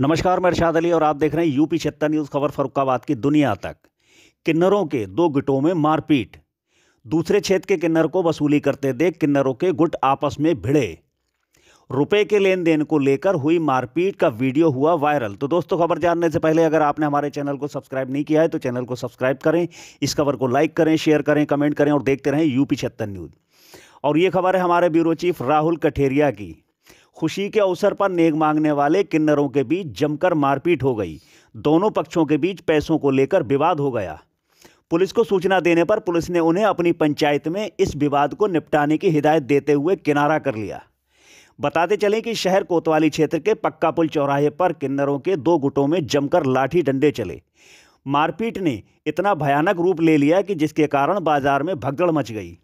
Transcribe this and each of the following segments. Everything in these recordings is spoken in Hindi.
नमस्कार मैं अरशाद अली और आप देख रहे हैं यूपी छत्ता न्यूज़ खबर फरुखाबाद की दुनिया तक किन्नरों के दो गुटों में मारपीट दूसरे क्षेत्र के किन्नर को वसूली करते देख किन्नरों के गुट आपस में भिड़े रुपए के लेन देन को लेकर हुई मारपीट का वीडियो हुआ वायरल तो दोस्तों खबर जानने से पहले अगर आपने हमारे चैनल को सब्सक्राइब नहीं किया है तो चैनल को सब्सक्राइब करें इस खबर को लाइक करें शेयर करें कमेंट करें और देखते रहें यूपी छत्ता न्यूज़ और ये खबर है हमारे ब्यूरो चीफ राहुल कठेरिया की खुशी के अवसर पर नेग मांगने वाले किन्नरों के बीच जमकर मारपीट हो गई दोनों पक्षों के बीच पैसों को लेकर विवाद हो गया पुलिस को सूचना देने पर पुलिस ने उन्हें अपनी पंचायत में इस विवाद को निपटाने की हिदायत देते हुए किनारा कर लिया बताते चलें कि शहर कोतवाली क्षेत्र के पक्का पुल चौराहे पर किन्नरों के दो गुटों में जमकर लाठी डंडे चले मारपीट ने इतना भयानक रूप ले लिया कि जिसके कारण बाजार में भगदड़ मच गई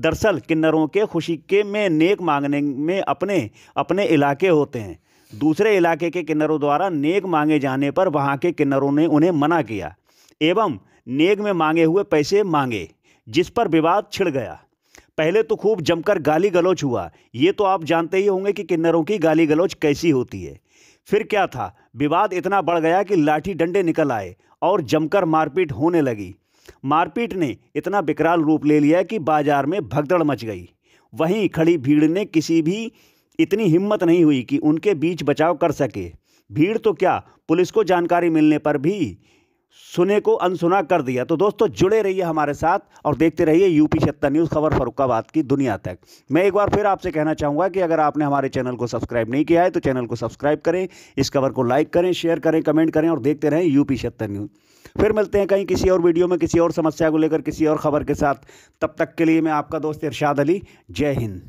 दरअसल किन्नरों के खुशी के में नेक मांगने में अपने अपने इलाके होते हैं दूसरे इलाके के किन्नरों द्वारा नेक मांगे जाने पर वहाँ के किन्नरों ने उन्हें मना किया एवं नेक में मांगे हुए पैसे मांगे जिस पर विवाद छिड़ गया पहले तो खूब जमकर गाली गलौच हुआ ये तो आप जानते ही होंगे कि किन्नरों की गाली गलौच कैसी होती है फिर क्या था विवाद इतना बढ़ गया कि लाठी डंडे निकल आए और जमकर मारपीट होने लगी मारपीट ने इतना विकराल रूप ले लिया कि बाजार में भगदड़ मच गई वहीं खड़ी भीड़ ने किसी भी इतनी हिम्मत नहीं हुई कि उनके बीच बचाव कर सके भीड़ तो क्या पुलिस को जानकारी मिलने पर भी सुने को अनसुना कर दिया तो दोस्तों जुड़े रहिए हमारे साथ और देखते रहिए यूपी छत्ता न्यूज़ खबर फरुखाबाद की दुनिया तक मैं एक बार फिर आपसे कहना चाहूँगा कि अगर आपने हमारे चैनल को सब्सक्राइब नहीं किया है तो चैनल को सब्सक्राइब करें इस खबर को लाइक करें शेयर करें कमेंट करें और देखते रहें यूपी छत्ता न्यूज़ फिर मिलते हैं कहीं किसी और वीडियो में किसी और समस्या को लेकर किसी और खबर के साथ तब तक के लिए मैं आपका दोस्त इरशाद अली जय हिंद